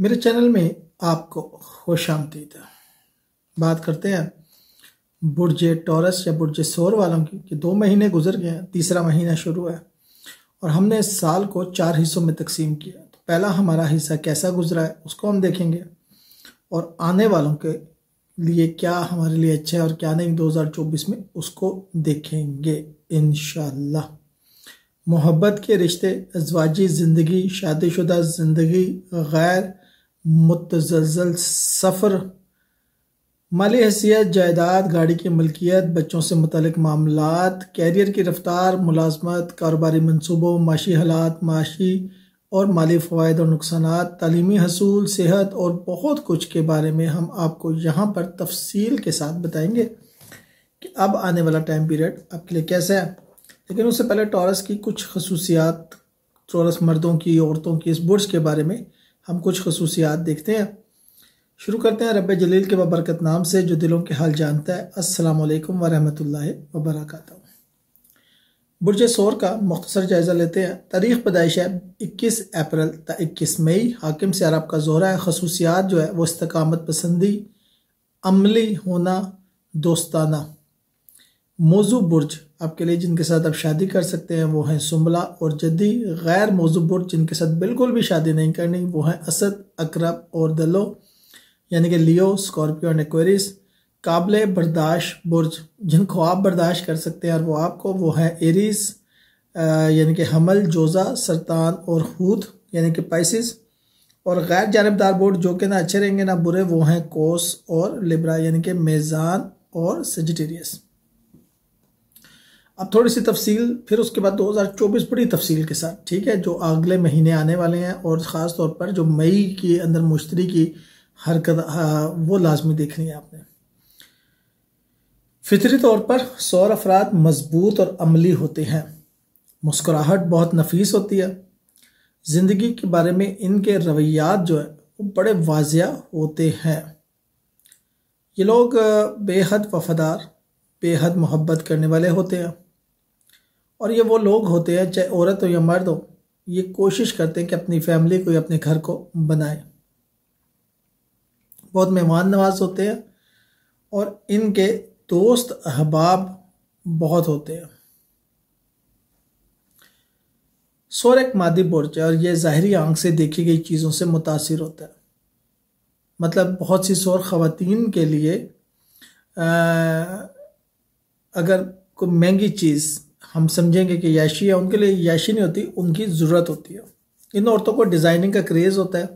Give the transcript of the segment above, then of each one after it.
मेरे चैनल में आपको खुश आमदीद बात करते हैं बुरजे टॉरस या बुरजे सोर वालों की कि दो महीने गुजर गए हैं तीसरा महीना शुरू है और हमने इस साल को चार हिस्सों में तकसीम किया तो पहला हमारा हिस्सा कैसा गुजरा है उसको हम देखेंगे और आने वालों के लिए क्या हमारे लिए अच्छा है और क्या नहीं 2024 में उसको देखेंगे इन मोहब्बत के रिश्ते अजवाजी ज़िंदगी शादीशुदा ज़िंदगी गैर मुतजल सफ़र माली हैसियत जायदाद गाड़ी की मलकियत बच्चों से मतलब मामला कैरियर की रफ्तार मुलाजमत कारोबारी मनसूबों माशी हालात माशी और माली फ़वाद और नुकसान तलीमी हसूल सेहत और बहुत कुछ के बारे में हम आपको यहाँ पर तफसील के साथ बताएंगे कि अब आने वाला टाइम पीरियड आपके लिए कैसा है लेकिन उससे पहले टॉरस की कुछ खसूसियात टॉरस मर्दों की औरतों की इस बुर्ज के बारे में हम कुछ खसूसियात देखते हैं शुरू करते हैं रब जलील के बबरकत नाम से जो दिलों के हाल जानता है असलम वरहल वबरक बुरज सौर का मख्तसर जायज़ा लेते हैं तारीख पैदाइश है इक्कीस अप्रैल त इक्कीस मई हाकिम से अरब का जोहरा है खसूसियात जो है वह इस्तकामत पसंदी अमली होना दोस्ताना मौजू बुर्ज आपके लिए जिनके साथ आप शादी कर सकते हैं वो हैं सुम्बला और जद्दी गैर मौजू बुर्ज जिनके साथ बिल्कुल भी शादी नहीं करनी वो हैं असद अकरब और दलो यानी कि लियो स्कॉर्पियो एंड एक्वेरिस काबिल बर्दाश्त बुर्ज जिनको आप बर्दाश्त कर सकते हैं और वो आपको वो है एरीस यानी कि हमल जोज़ा सरतान और हूद यानी कि पाइसिस और गैर जानबदार बोर्ड जो कि ना अच्छे रहेंगे ना बुरे वो हैं कोस और लिब्रा यानी कि मेज़ान और सजिटेरियस अब थोड़ी सी तफसील फिर उसके बाद 2024 बड़ी तफसील के साथ ठीक है जो अगले महीने आने वाले हैं और ख़ास तौर पर जो मई के अंदर मुश्तरी की हरकत वो लाजमी देखनी है आपने फितरी तौर पर सौर अफराद मजबूत और अमली होते हैं मुस्कुराहट बहुत नफीस होती है ज़िंदगी के बारे में इनके रवैयात जो है वो बड़े वाजिया होते हैं ये लोग बेहद वफादार बेहद मोहब्बत करने वाले होते हैं और ये वो लोग होते हैं चाहे औरत हो या मर्द हो ये कोशिश करते हैं कि अपनी फैमिली को या अपने घर को बनाए बहुत मेहमान नवाज होते हैं और इनके दोस्त अहबाब बहुत होते हैं सोर एक मादी बुर्ज है और ये ज़ाहरी आंख से देखी गई चीज़ों से मुतासर होता है मतलब बहुत सी सोर ख़वातीन के लिए आ, अगर कोई महंगी चीज़ हम समझेंगे कि याशी है उनके लिए याशी नहीं होती उनकी ज़रूरत होती है इन औरतों को डिज़ाइनिंग का क्रेज़ होता है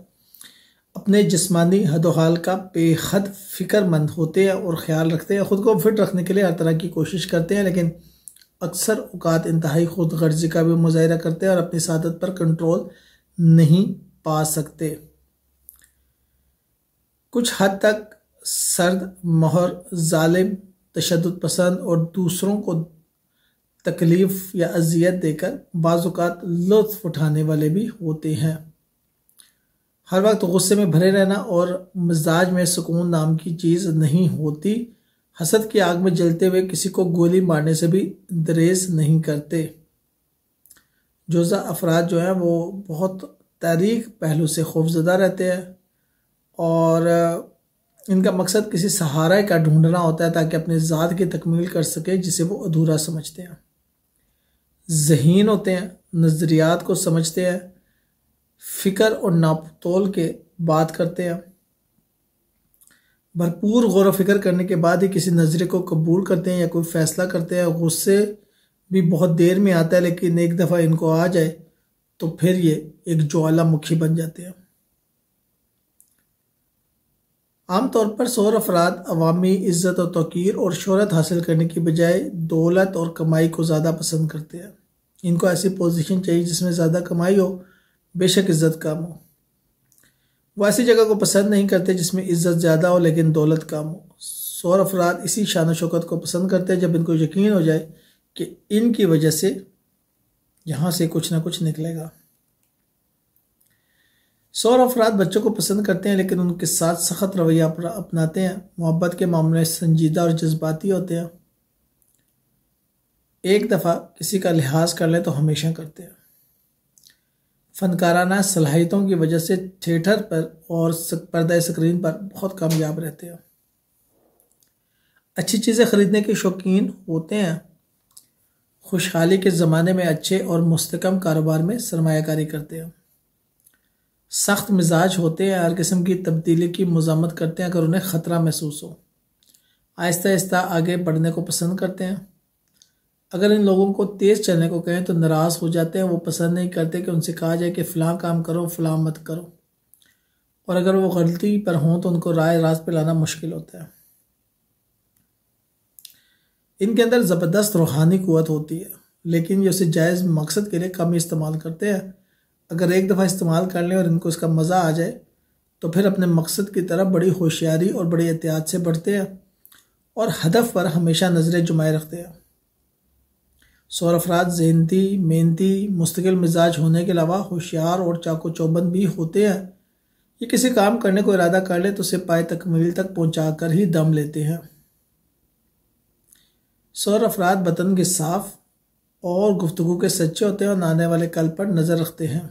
अपने जिसमानी हदोहाल का बेहद फ़िक्रमंद होते हैं और ख्याल रखते हैं ख़ुद को फिट रखने के लिए हर तरह की कोशिश करते हैं लेकिन अक्सर अवकात इंतहाई खुद गर्जी का भी मुजाहरा करते हैं और अपनी सादत पर कंट्रोल नहीं पा सकते कुछ हद तक सर्द मोहर ालिम तशद पसंद और दूसरों को तकलीफ़ या अजियत देकर बाजुकात लुत्फ उठाने वाले भी होते हैं हर वक्त गुस्से में भरे रहना और मिजाज में सुकून नाम की चीज़ नहीं होती हसद की आग में जलते हुए किसी को गोली मारने से भी दरेज नहीं करते जोजा अफराद जो हैं वो बहुत तारीख पहलू से खौफजदा रहते हैं और इनका मकसद किसी सहारा का ढूंढना होता है ताकि अपने ज़ात की तकमील कर सके जिसे वो अधूरा समझते हैं जहीन होते हैं नज़रियात को समझते हैं फ़िक्र और नापतोल के बात करते हैं भरपूर गौर फिक्र करने के बाद ही किसी नज़रे को कबूल करते हैं या कोई फ़ैसला करते हैं गुस्से भी बहुत देर में आता है लेकिन एक दफ़ा इनको आ जाए तो फिर ये एक ज्वालामुखी बन जाते हैं आम तौर पर शोर अफराद अवामी इज़्ज़त और तोकीर और शहरत हासिल करने की बजाय दौलत और कमाई को ज़्यादा पसंद करते हैं इनको ऐसी पोजीशन चाहिए जिसमें ज़्यादा कमाई हो बेशक इज़्ज़त कम हो वो ऐसी जगह को पसंद नहीं करते जिसमें इज़्ज़त ज़्यादा हो लेकिन दौलत कम हो सौर अफराद इसी शान शौकत को पसंद करते हैं जब इनको यकीन हो जाए कि इनकी वजह से यहाँ से कुछ ना कुछ निकलेगा सौर अफराद बच्चों को पसंद करते हैं लेकिन उनके साथ सख्त रवैया अपनाते हैं मोहब्बत के मामले संजीदा और जज्बाती होते हैं एक दफ़ा किसी का लिहाज कर लें तो हमेशा करते हैं फनकाराना सलाहितों की वजह से थिएटर पर और पर्दा स्क्रीन पर बहुत कामयाब रहते हैं अच्छी चीज़ें ख़रीदने के शौकीन होते हैं खुशहाली के ज़माने में अच्छे और मुस्तकम कारोबार में सरमाकारी करते हैं सख्त मिजाज होते हैं हर किस्म की तब्दीली की मजामत करते हैं अगर उन्हें ख़तरा महसूस हो आहिस्ता आहिस्ता आगे बढ़ने को पसंद करते हैं अगर इन लोगों को तेज़ चलने को कहें तो नाराज़ हो जाते हैं वो पसंद नहीं करते कि उनसे कहा जाए कि फ़लाँ काम करो फलां मत करो और अगर वो गलती पर हों तो उनको राय रास पर लाना मुश्किल होता है इनके अंदर ज़बरदस्त रूहानी क़वत होती है लेकिन ये उसे जायज़ मकसद के लिए कम ही इस्तेमाल करते हैं अगर एक दफ़ा इस्तेमाल कर लें और इनको इसका मज़ा आ जाए तो फिर अपने मकसद की तरफ बड़ी होशियारी और बड़े एहतियात से बढ़ते हैं और हदफ पर हमेशा नज़रें जुमाए रखते हैं अफराज जहनती मेहनती मुस्तकिल मिजाज होने के अलावा होशियार और चाको चौबंद भी होते हैं ये किसी काम करने को इरादा कर ले तो उसे पाए तकमील तक पहुँचा कर ही दम लेते हैं सौर अफराद बतन के साफ और गुफ्तु के सच्चे होते हैं और आने वाले कल पर नज़र रखते हैं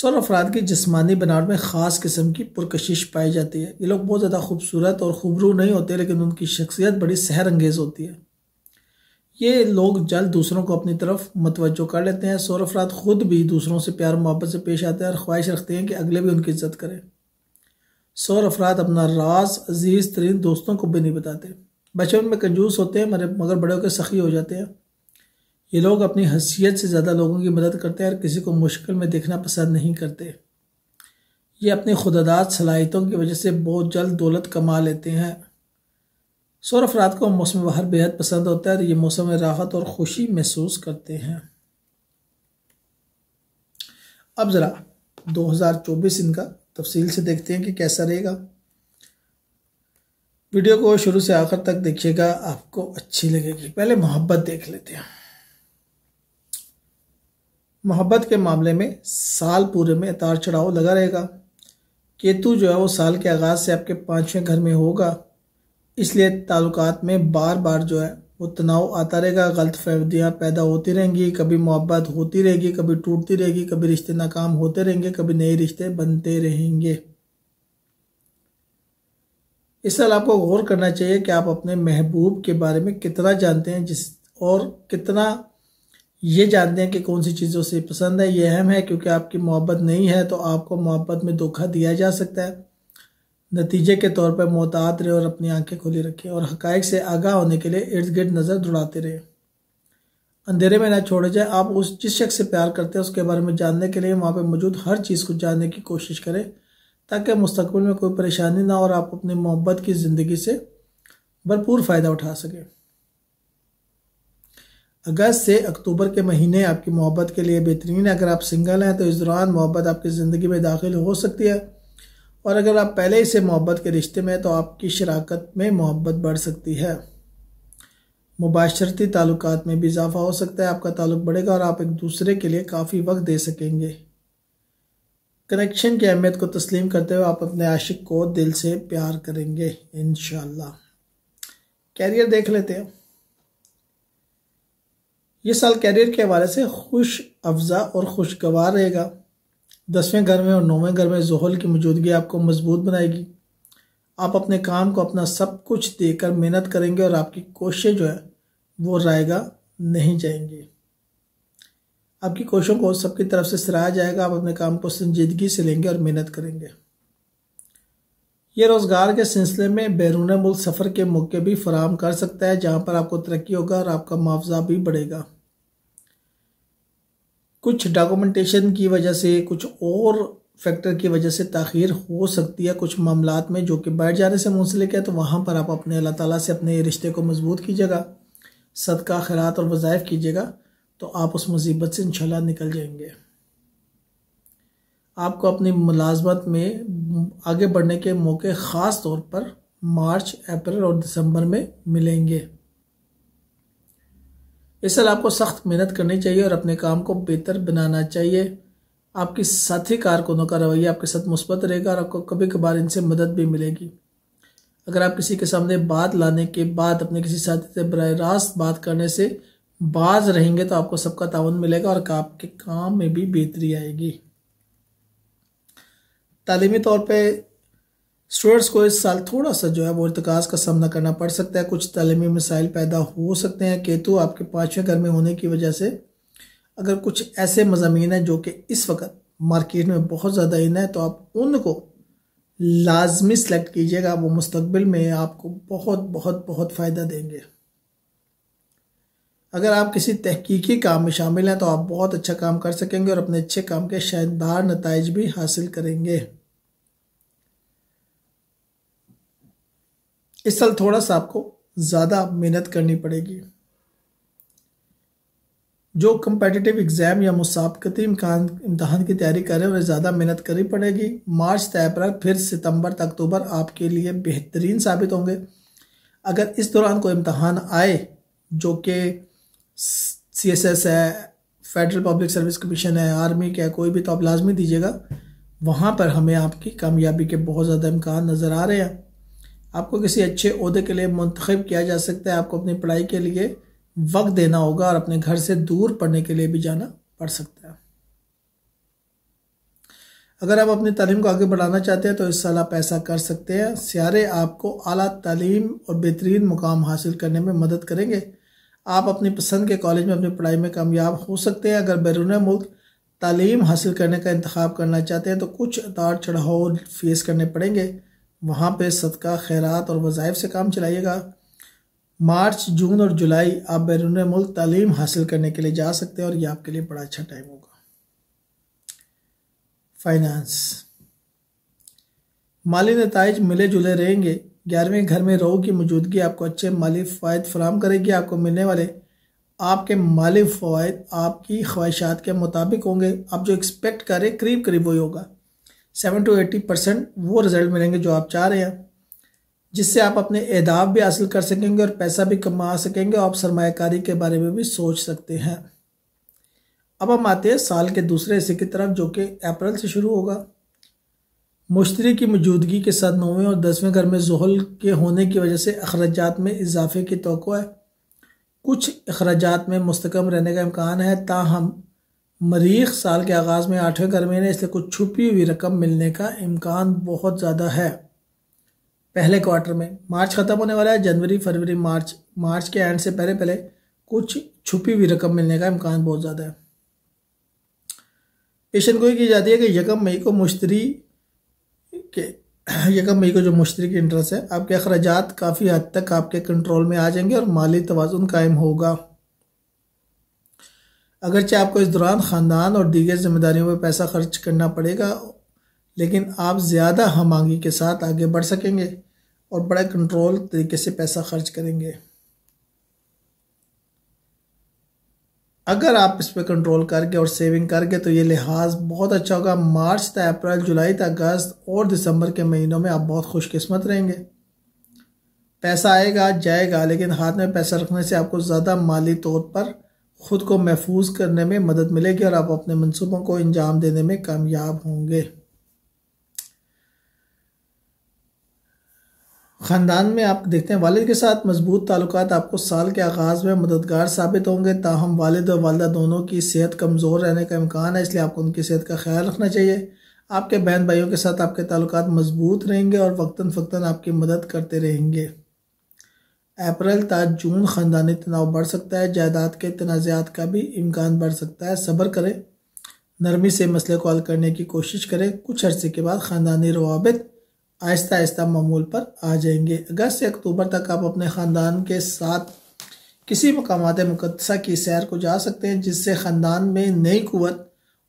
सौर अफराद की जिसमानी बनावट में ख़ास किस्म की पुरकशिश पाई जाती है ये लोग बहुत ज़्यादा खूबसूरत और खूबरू नहीं होते लेकिन उनकी शख्सियत बड़ी सहर अंगेज़ होती है ये लोग जल्द दूसरों को अपनी तरफ मतवजो कर लेते हैं सौर अफराद ख़ुद भी दूसरों से प्यार मोहब्बत से पेश आते हैं और ख्वाहिश रखते हैं कि अगले भी उनकी इज्जत करें सौर अफराद अपना राज अजीज़ तरीन दोस्तों को भी नहीं बताते बचपन में कंजूस होते हैं मगर बड़े होकर सखी हो जाते हैं ये लोग अपनी हसीियत से ज़्यादा लोगों की मदद करते हैं और किसी को मुश्किल में देखना पसंद नहीं करते ये अपनी खुदादात सलाहितों की वजह से बहुत जल्द दौलत कमा लेते हैं सौर अफराद को मौसम बाहर बेहद पसंद होता है और तो ये मौसम में राहत और खुशी महसूस करते हैं अब ज़रा 2024 इनका तफसील से देखते हैं कि कैसा रहेगा वीडियो को शुरू से आखिर तक देखिएगा आपको अच्छी लगेगी पहले मोहब्बत देख लेते हैं मोहब्बत के मामले में साल पूरे में उतार चढ़ाव लगा रहेगा केतु जो है वो साल के आगाज़ से आपके पाँचवें घर में होगा इसलिए ताल्लुकात में बार बार जो है वो तनाव आता रहेगा गलत फहदियाँ पैदा होती रहेंगी कभी मोहब्बत होती रहेगी कभी टूटती रहेगी कभी रिश्ते नाकाम होते रहेंगे कभी नए रिश्ते बनते रहेंगे इस साल आपको गौर करना चाहिए कि आप अपने महबूब के बारे में कितना जानते हैं जिस और कितना ये जानते हैं कि कौन सी चीज़ों से पसंद है ये अहम है क्योंकि आपकी मोहब्बत नहीं है तो आपको मोहब्बत में धोखा दिया जा सकता है नतीजे के तौर पर मोहतात रहे और अपनी आंखें खुली रखें और हक़ से आगाह होने के लिए इर्द गिर्द नज़र दौड़ाते रहे अंधेरे में ना छोड़े जाए आप उस जिस शख्स से प्यार करते हैं उसके बारे में जानने के लिए वहाँ पर मौजूद हर चीज़ को जानने की कोशिश करें ताकि मुस्तबिल में कोई परेशानी ना और आप अपनी मोहब्बत की ज़िंदगी से भरपूर फ़ायदा उठा सकें अगस्त से अक्टूबर के महीने आपकी मोहब्बत के लिए बेहतरीन है अगर आप सिंगल हैं तो इस दौरान मोहब्बत आपकी ज़िंदगी में दाखिल हो सकती है और अगर आप पहले ही से मोहब्बत के रिश्ते में तो आपकी शराकत में मोहब्बत बढ़ सकती है मुबाशरती ताल्लुक में भी इजाफा हो सकता है आपका ताल्लुक बढ़ेगा और आप एक दूसरे के लिए काफ़ी वक्त दे सकेंगे कनेक्शन की अहमियत को तस्लीम करते हुए आप अपने आशिक को दिल से प्यार करेंगे इन कैरियर देख लेते हैं ये साल कैरियर के हवाले से खुश अफजा और खुशगवार रहेगा दसवें घर में और नौवें घर में जहल की मौजूदगी आपको मजबूत बनाएगी आप अपने काम को अपना सब कुछ देकर मेहनत करेंगे और आपकी कोशिशें जो है वो रायगा नहीं जाएंगी आपकी कोशिशों को सबकी तरफ से सराहा जाएगा आप अपने काम को संजीदगी से लेंगे और मेहनत करेंगे ये रोज़गार के सिलसिले में बैरून मुल्क सफ़र के मौके भी फराहम कर सकता है जहाँ पर आपको तरक्की होगा और आपका मुआवजा भी बढ़ेगा कुछ डॉक्यूमेंटेशन की वजह से कुछ और फैक्टर की वजह से तखीर हो सकती है कुछ मामला में जो कि बैठ जाने से मुंसलिक है तो वहाँ पर आप अपने अल्लाह ताला से अपने रिश्ते को मजबूत कीजिएगा सदका खैरात और वज़ायफ़ कीजिएगा तो आप उस मुसीबत से इंशाल्लाह निकल जाएंगे आपको अपनी मुलाजमत में आगे बढ़ने के मौके ख़ास तौर पर मार्च अप्रैल और दिसंबर में मिलेंगे इस साल आपको सख्त मेहनत करनी चाहिए और अपने काम को बेहतर बनाना चाहिए आपकी साथी कारकुनों का रवैया आपके साथ मुस्बत रहेगा और आपको कभी कभार इनसे मदद भी मिलेगी अगर आप किसी के सामने बात लाने के बाद अपने किसी साथी से बर रास्त बात करने से बाज रहेंगे तो आपको सबका ताउन मिलेगा और आपके काम में भी बेहतरी आएगी तालीमी तौर पर स्टूडेंट्स को इस साल थोड़ा सा जो है वो इरतकाज का सामना करना पड़ सकता है कुछ तलीमी मिसाइल पैदा हो सकते हैं केतु आपके पाँचवें घर में होने की वजह से अगर कुछ ऐसे मजामी हैं जो कि इस वक्त मार्केट में बहुत ज़्यादा इन है तो आप उनको लाजमी सेलेक्ट कीजिएगा वो मुस्तबिल में आपको बहुत बहुत बहुत फ़ायदा देंगे अगर आप किसी तहकीकी काम में शामिल हैं तो आप बहुत अच्छा काम कर सकेंगे और अपने अच्छे काम के शानदार नतज भी हासिल करेंगे इस साल थोड़ा सा आपको ज़्यादा मेहनत करनी पड़ेगी जो कम्पटिटिव एग्ज़ाम या मुसाबकती इम्कान इम्तहान की तैयारी कर रहे हैं वह ज़्यादा मेहनत करनी पड़ेगी मार्च से अप्रैल फिर सितंबर तक अक्टूबर आपके लिए बेहतरीन साबित होंगे अगर इस दौरान कोई इम्तहान आए जो कि सी एस एस है फेडरल पब्लिक सर्विस कमीशन है आर्मी का कोई भी तो आप लाजमी दीजिएगा वहाँ पर हमें आपकी कामयाबी के बहुत ज़्यादा इम्कान नज़र आ रहे हैं आपको किसी अच्छे अहदे के लिए मंतखब किया जा सकता है आपको अपनी पढ़ाई के लिए वक्त देना होगा और अपने घर से दूर पढ़ने के लिए भी जाना पड़ सकता है अगर आप अपनी तालीम को आगे बढ़ाना चाहते हैं तो इस साल आप ऐसा कर सकते हैं सियारे आपको अली तालीम और बेहतरीन मुकाम हासिल करने में मदद करेंगे आप अपनी पसंद के कॉलेज में अपनी पढ़ाई में कामयाब हो सकते हैं अगर बैरून मुल्क तालीम हासिल करने का इंतखब करना चाहते हैं तो कुछ उतार चढ़ाव फेस करने पड़ेंगे वहाँ पे सदका खैरात और वज़ाइफ से काम चलाइएगा मार्च जून और जुलाई आप बैरून मुल्क तालीम हासिल करने के लिए जा सकते हैं और ये आपके लिए बड़ा अच्छा टाइम होगा फाइनेंस माली नतज मिले जुले रहेंगे ग्यारहवें घर में रोह की मौजूदगी आपको अच्छे माली फ़ायद फ्राहम करेगी आपको मिलने वाले आपके माली फ़वाद आपकी ख्वाहिशात के मुताबिक होंगे आप जो एक्सपेक्ट करें करीब करीब वही होगा सेवन टू एट्टी परसेंट वो रिज़ल्ट मिलेंगे जो आप चाह रहे हैं जिससे आप अपने अहदाब भी हासिल कर सकेंगे और पैसा भी कमा सकेंगे और आप सरमाकारी के बारे में भी सोच सकते हैं अब हम आते हैं साल के दूसरे हिस्से की तरफ जो कि अप्रैल से शुरू होगा मुश्तरी की मौजूदगी के साथ नौवें और दसवें घर में जहल के होने की वजह से अखराज में इजाफे की तो है कुछ अखराज में मुस्तकम रहने का इम्कान है ताहम मरीख साल के आगाज़ में आठवें घर में इसलिए कुछ छुपी हुई रकम मिलने का इम्कान बहुत ज़्यादा है पहले क्वार्टर में मार्च ख़त्म होने वाला है जनवरी फरवरी मार्च मार्च के एंड से पहले पहले कुछ छुपी हुई रकम मिलने का इम्कान बहुत ज़्यादा है पेशन गोई की जाती है कि यकम मई को मुश्तरी के यकम मई को जो मुश्तरी के इंटरेस्ट है आपके अखराज काफ़ी हद तक आपके कंट्रोल में आ जाएंगे और माली तोज़ुन कायम होगा अगरचे आपको इस दौरान ख़ानदान और दीगर जिम्मेदारियों पर पैसा खर्च करना पड़ेगा लेकिन आप ज़्यादा हमांगी के साथ आगे बढ़ सकेंगे और बड़े कंट्रोल तरीके से पैसा खर्च करेंगे अगर आप इस पर कंट्रोल करके और सेविंग करके तो ये लिहाज बहुत अच्छा होगा मार्च तक अप्रैल जुलाई तक अगस्त और दिसंबर के महीनों में आप बहुत खुशकिस्मत रहेंगे पैसा आएगा जाएगा लेकिन हाथ में पैसा रखने से आपको ज़्यादा माली तौर पर ख़ुद को महफूज करने में मदद मिलेगी और आप अपने मनसूबों को अंजाम देने में कामयाब होंगे ख़ानदान में आप देखते हैं वालद के साथ मजबूत ताल्लुक आपको साल के आगाज़ में मददगार साबित होंगे ताहम वालद और वालदा दोनों की सेहत कमज़ोर रहने का इम्कान है इसलिए आपको उनकी सेहत का ख्याल रखना चाहिए आपके बहन भाइयों के साथ आपके ताल्लुक मजबूत रहेंगे और वक्ता फ़क्ता आपकी मदद करते रहेंगे अप्रैल तक जून ख़ानदानी तनाव बढ़ सकता है जायदाद के तनाज़ात का भी इम्कान बढ़ सकता है सब्र करें नरमी से मसले को हल करने की कोशिश करें कुछ अरसे के बाद ख़ानदानी रवाबित आहिस्ता आहिस्ता मामूल पर आ जाएंगे अगस्त से अक्टूबर तक आप अपने ख़ानदान के साथ किसी मकाम मुकदसा की सैर को जा सकते हैं जिससे ख़ानदान में नई कुत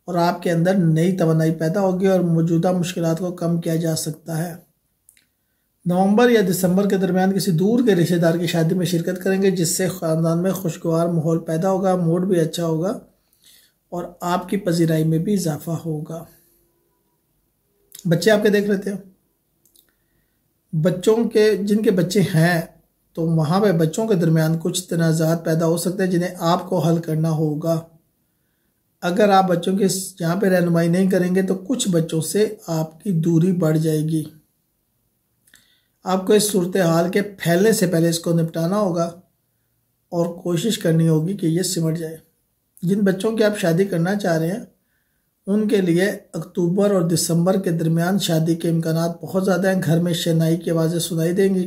और आपके अंदर नई तोनाई पैदा होगी और मौजूदा मुश्किल को कम किया जा सकता है नवंबर या दिसंबर के दरमियान किसी दूर के रिश्तेदार की शादी में शिरकत करेंगे जिससे ख़ानदान में खुशगवार माहौल पैदा होगा मूड भी अच्छा होगा और आपकी पजीराई में भी इजाफा होगा बच्चे आपके देख लेते हो बच्चों के जिनके बच्चे हैं तो वहाँ पर बच्चों के दरमियान कुछ तनाज़ात पैदा हो सकते हैं जिन्हें आपको हल करना होगा अगर आप बच्चों के यहाँ पे रहनुमाई नहीं करेंगे तो कुछ बच्चों से आपकी दूरी बढ़ जाएगी आपको इस सूरत हाल के फैलने से पहले इसको निपटाना होगा और कोशिश करनी होगी कि ये सिमट जाए जिन बच्चों की आप शादी करना चाह रहे हैं उनके लिए अक्टूबर और दिसंबर के दरमियान शादी के इम्कान बहुत ज़्यादा हैं घर में शहनाई की आवाज़ें सुनाई देंगी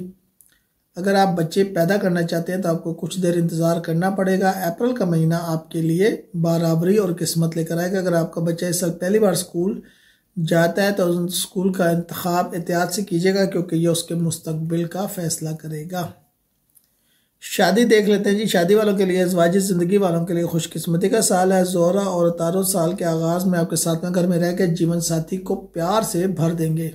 अगर आप बच्चे पैदा करना चाहते हैं तो आपको कुछ देर इंतज़ार करना पड़ेगा अप्रैल का महीना आपके लिए बराबरी और किस्मत लेकर आएगा अगर आपका बच्चा इस साल पहली बार स्कूल जाता है तो स्कूल का इंतखब एहतियात से कीजिएगा क्योंकि ये उसके मुस्तबिल का फैसला करेगा शादी देख लेते हैं जी शादी वालों के लिए अजवाजी ज़िंदगी वालों के लिए खुशकस्मती का साल है जोरा और तारो साल के आगाज़ में आपके साथ में घर में रह कर जीवन साथी को प्यार से भर देंगे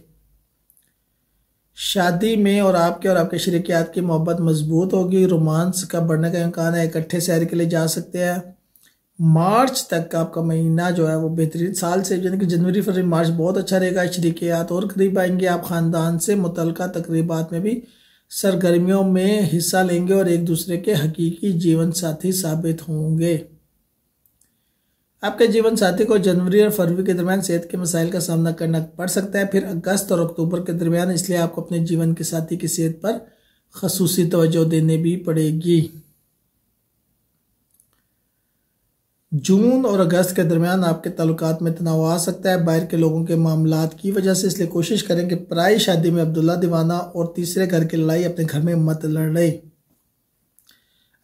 शादी में और आपके और आपके शरीकियात की मोहब्बत मजबूत होगी रोमांस का बढ़ने का इम्कान है इकट्ठे शहर के लिए जा सकते हैं मार्च तक का आपका महीना जो है वो बेहतरीन साल से यानी कि जनवरी फरवरी मार्च बहुत अच्छा रहेगा शरीकियात और करीब आएंगे आप ख़ानदान से मुतल तकरीबा में भी सरगर्मियों में हिस्सा लेंगे और एक दूसरे के हकीकी जीवन साथी साबित होंगे आपके जीवन साथी को जनवरी और फरवरी के दरमियान सेहत के मसाइल का सामना करना पड़ सकता है फिर अगस्त और अक्टूबर के दरमियान इसलिए आपको अपने जीवन के साथी की सेहत पर खसूसी तोज्जो देने भी पड़ेगी जून और अगस्त के दरमियान आपके ताल्लुकात में तनाव आ सकता है बाहर के लोगों के मामला की वजह से इसलिए कोशिश करें कि पराई शादी में अब्दुल्ला दीवाना और तीसरे घर की लड़ाई अपने घर में मत लड़ रही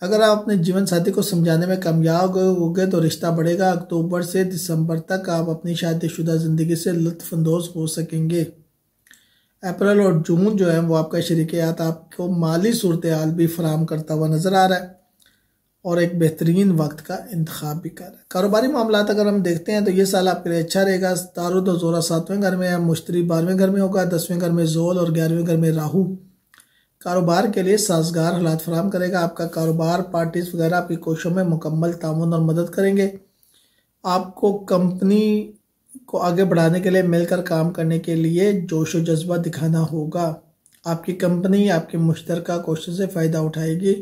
अगर आप अपने जीवन साथी को समझाने में कामयाब हो गए तो रिश्ता बढ़ेगा अक्टूबर से दिसंबर तक आप अपनी शादीशुदा ज़िंदगी से लुफ़ानंदोज हो सकेंगे अप्रैल और जून जो है वो आपका शरीक आपको माली सूरत हाल भी फराम करता हुआ नज़र आ रहा है और एक बेहतरीन वक्त का इंतखब भी कर कारोबारी मामला अगर हम देखते हैं तो ये साल आपके लिए अच्छा रहेगा तारुद और जोरा सातवें घर में है मुश्तरी बारहवें घर में होगा दसवें घर में जोल और ग्यारहवें घर में राहू कारोबार के लिए साजगार हालात फराम करेगा आपका कारोबार पार्टीज वगैरह आपकी कोशिशों में मुकम्मल ताउन और मदद करेंगे आपको कंपनी को आगे बढ़ाने के लिए मिलकर काम करने के लिए जोश जज्बा दिखाना होगा आपकी कंपनी आपकी मुश्तरक कोशिश से फ़ायदा उठाएगी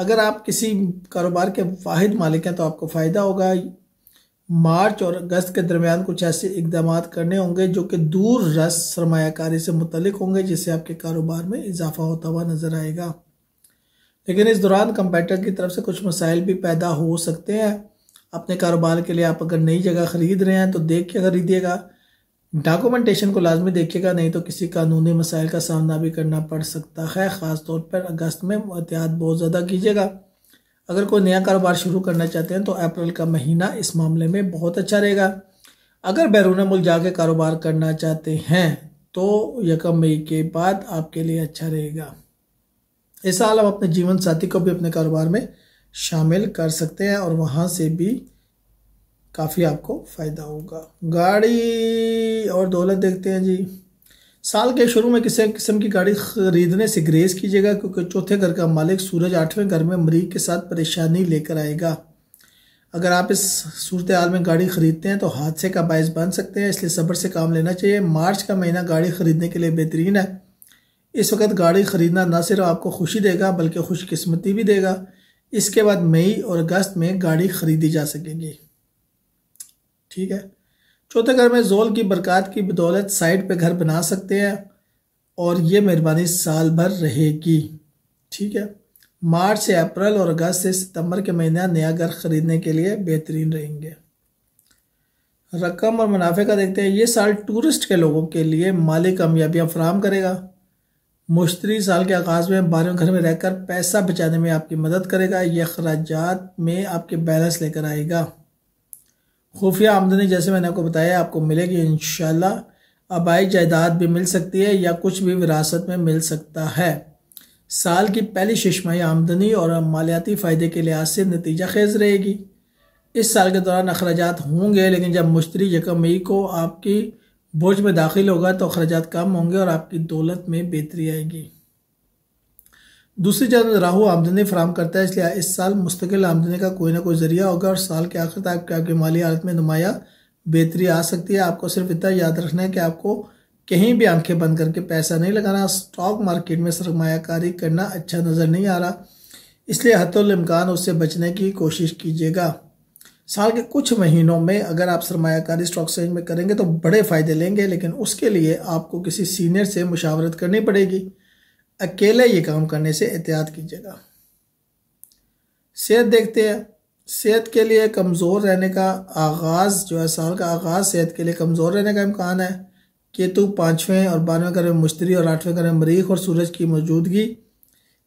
अगर आप किसी कारोबार के वाद मालिक हैं तो आपको फ़ायदा होगा मार्च और अगस्त के दरमियान कुछ ऐसे इकदाम करने होंगे जो कि दूर रस सरमाकारी से मुतलिक होंगे जिससे आपके कारोबार में इजाफा होता हुआ नज़र आएगा लेकिन इस दौरान कंपेटर की तरफ से कुछ मसाइल भी पैदा हो सकते हैं अपने कारोबार के लिए आप अगर नई जगह ख़रीद रहे हैं तो देख के खरीदिएगा डॉक्यूमेंटेशन को लाजमी देखिएगा नहीं तो किसी कानूनी मसाइल का सामना भी करना पड़ सकता है ख़ास तौर पर अगस्त में एहतियात बहुत ज़्यादा कीजिएगा अगर कोई नया कारोबार शुरू करना चाहते हैं तो अप्रैल का महीना इस मामले में बहुत अच्छा रहेगा अगर बैरून मुल्क जाके कारोबार करना चाहते हैं तो यकम मई के बाद आपके लिए अच्छा रहेगा इस साल आप अपने जीवन साथी को भी अपने कारोबार में शामिल कर सकते हैं और वहाँ से भी काफ़ी आपको फ़ायदा होगा गाड़ी और दौलत देखते हैं जी साल के शुरू में किसी किस्म की गाड़ी खरीदने से ग्रेज कीजिएगा क्योंकि चौथे घर का मालिक सूरज आठवें घर में मरीज के साथ परेशानी लेकर आएगा अगर आप इस सूरत हाल में गाड़ी ख़रीदते हैं तो हादसे का बायस बन सकते हैं इसलिए सब्र से काम लेना चाहिए मार्च का महीना गाड़ी ख़रीदने के लिए बेहतरीन है इस वक्त गाड़ी ख़रीदना ना सिर्फ आपको खुशी देगा बल्कि खुशकस्मती भी देगा इसके बाद मई और अगस्त में गाड़ी ख़रीदी जा सकेगी ठीक है चौथे घर में जोल की बरकत की बदौलत साइड पे घर बना सकते हैं और ये मेहरबानी साल भर रहेगी ठीक है मार्च से अप्रैल और अगस्त से सितंबर के महीने नया घर खरीदने के लिए बेहतरीन रहेंगे रकम और मुनाफे का देखते हैं ये साल टूरिस्ट के लोगों के लिए माली कामयाबियाँ फ्राहम करेगा मुश्तरी साल के आगाज़ में बारहवें घर में रहकर पैसा बचाने में आपकी मदद करेगा यह अखराज में आपके बैलेंस लेकर आएगा खुफिया आमदनी जैसे मैंने आपको बताया आपको मिलेगी इन आबाई जायदाद भी मिल सकती है या कुछ भी विरासत में मिल सकता है साल की पहली शिशमाही आमदनी और मालियाती फ़ायदे के लिहाज से नतीजा खेज रहेगी इस साल के दौरान अखराज होंगे लेकिन जब मुश्तरी यकम मई को आपकी बोझ में दाखिल होगा तो अखराज कम होंगे और आपकी दौलत में बेहतरी आएगी दूसरी जानब राहु आमदनी फराम करता है इसलिए इस साल मुस्तकिल आमदनी का कोई ना कोई जरिया होगा और साल के आखिर तक आपके आपकी माली हालत में नुमाया बेहतरी आ सकती है आपको सिर्फ इतना याद रखना है कि आपको कहीं भी आंखें बंद करके पैसा नहीं लगाना स्टॉक मार्केट में सरमाकारी करना अच्छा नज़र नहीं आ रहा इसलिए हतोलमकान उससे बचने की कोशिश कीजिएगा साल के कुछ महीनों में अगर आप सरमाकारी स्टॉक एक्सचेंज में करेंगे तो बड़े फ़ायदे लेंगे लेकिन उसके लिए आपको किसी सीनियर से मुशावरत करनी पड़ेगी अकेले ये काम करने से एहतियात कीजिएगा सेहत देखते हैं सेहत के लिए कमज़ोर रहने का आगाज़ जो है साल का आगाज़ सेहत के लिए कमज़ोर रहने का इम्कान है केतु पाँचवें और बारहवें घर में मुश्तरी और आठवें घर में मरीख और सूरज की मौजूदगी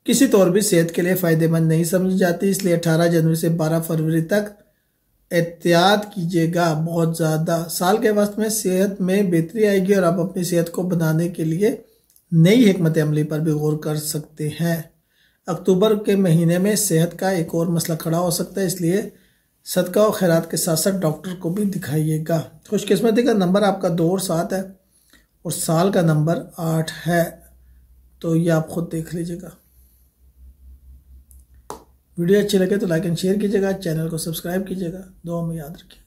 किसी तौर भी सेहत के लिए फ़ायदेमंद नहीं समझी जाती इसलिए अठारह जनवरी से बारह फरवरी तक एहतियात कीजिएगा बहुत ज़्यादा साल के वक्त में सेहत में बेहतरी आएगी और आप अपनी सेहत को बनाने के लिए नई हमत अमली पर भी गौर कर सकते हैं अक्टूबर के महीने में सेहत का एक और मसला खड़ा हो सकता है इसलिए सदका और खैरात के साथ साथ डॉक्टर को भी दिखाइएगा खुशकस्मती का नंबर आपका दो और सात है और साल का नंबर आठ है तो ये आप खुद देख लीजिएगा वीडियो अच्छी लगे तो लाइक एंड शेयर कीजिएगा चैनल को सब्सक्राइब कीजिएगा दो में याद रखिए